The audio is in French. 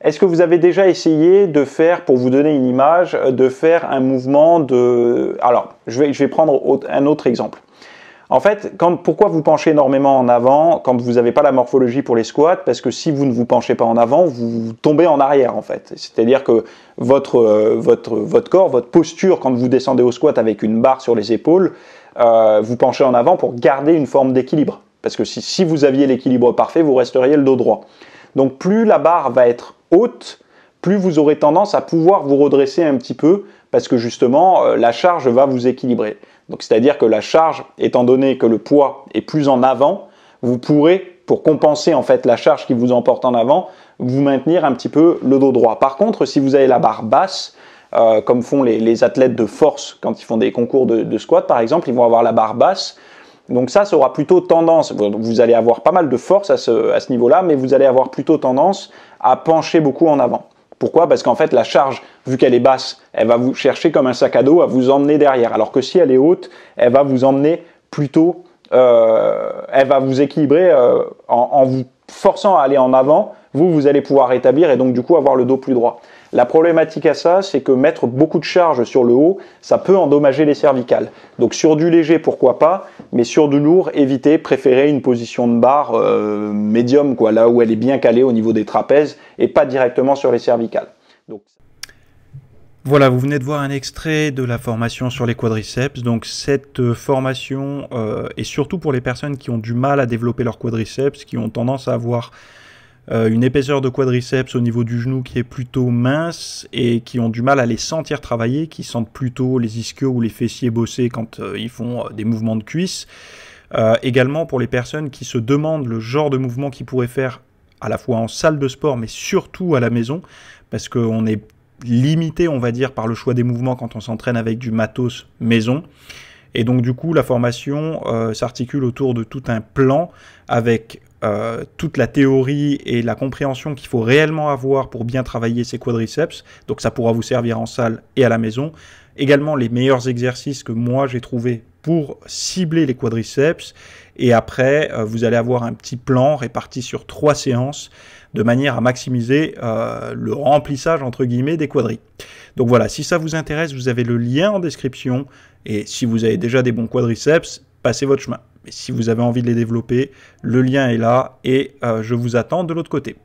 Est-ce que vous avez déjà essayé de faire, pour vous donner une image, de faire un mouvement de... Alors, je vais, je vais prendre un autre exemple. En fait, quand, pourquoi vous penchez énormément en avant quand vous n'avez pas la morphologie pour les squats Parce que si vous ne vous penchez pas en avant, vous tombez en arrière en fait. C'est-à-dire que votre, euh, votre, votre corps, votre posture quand vous descendez au squat avec une barre sur les épaules, euh, vous penchez en avant pour garder une forme d'équilibre. Parce que si, si vous aviez l'équilibre parfait, vous resteriez le dos droit. Donc plus la barre va être haute, plus vous aurez tendance à pouvoir vous redresser un petit peu parce que justement euh, la charge va vous équilibrer. Donc c'est-à-dire que la charge, étant donné que le poids est plus en avant, vous pourrez, pour compenser en fait la charge qui vous emporte en avant, vous maintenir un petit peu le dos droit. Par contre, si vous avez la barre basse, euh, comme font les, athlètes de force quand ils font des concours de squat par exemple, ils vont avoir la barre basse. Donc ça, ça aura plutôt tendance, vous allez avoir pas mal de force à ce, niveau-là, mais vous allez avoir plutôt tendance à pencher beaucoup en avant. Pourquoi Parce qu'en fait, la charge, vu qu'elle est basse, elle va vous chercher comme un sac à dos à vous emmener derrière. Alors que si elle est haute, elle va vous emmener plutôt, euh, elle va vous équilibrer euh, en, en vous forçant à aller en avant. Vous, vous allez pouvoir rétablir et donc du coup avoir le dos plus droit. La problématique à ça, c'est que mettre beaucoup de charge sur le haut, ça peut endommager les cervicales. Donc sur du léger, pourquoi pas mais sur du lourd, éviter, préférer une position de barre euh, médium, quoi, là où elle est bien calée au niveau des trapèzes et pas directement sur les cervicales. Donc... Voilà, vous venez de voir un extrait de la formation sur les quadriceps. Donc cette euh, formation euh, est surtout pour les personnes qui ont du mal à développer leurs quadriceps, qui ont tendance à avoir euh, une épaisseur de quadriceps au niveau du genou qui est plutôt mince et qui ont du mal à les sentir travailler, qui sentent plutôt les ischios ou les fessiers bosser quand euh, ils font euh, des mouvements de cuisse. également pour les personnes qui se demandent le genre de mouvement qu'ils pourraient faire à la fois en salle de sport mais surtout à la maison parce qu'on est limité on va dire par le choix des mouvements quand on s'entraîne avec du matos maison. Et donc du coup, la formation s'articule autour de tout un plan avec euh, toute la théorie et la compréhension qu'il faut réellement avoir pour bien travailler ses quadriceps. Donc ça pourra vous servir en salle et à la maison. Également les meilleurs exercices que moi j'ai trouvés pour cibler les quadriceps. Et après, euh, vous allez avoir un petit plan réparti sur trois séances de manière à maximiser euh, le remplissage entre guillemets des quadris. Donc voilà, si ça vous intéresse, vous avez le lien en description. Et si vous avez déjà des bons quadriceps, passez votre chemin si vous avez envie de les développer, le lien est là et euh, je vous attends de l'autre côté.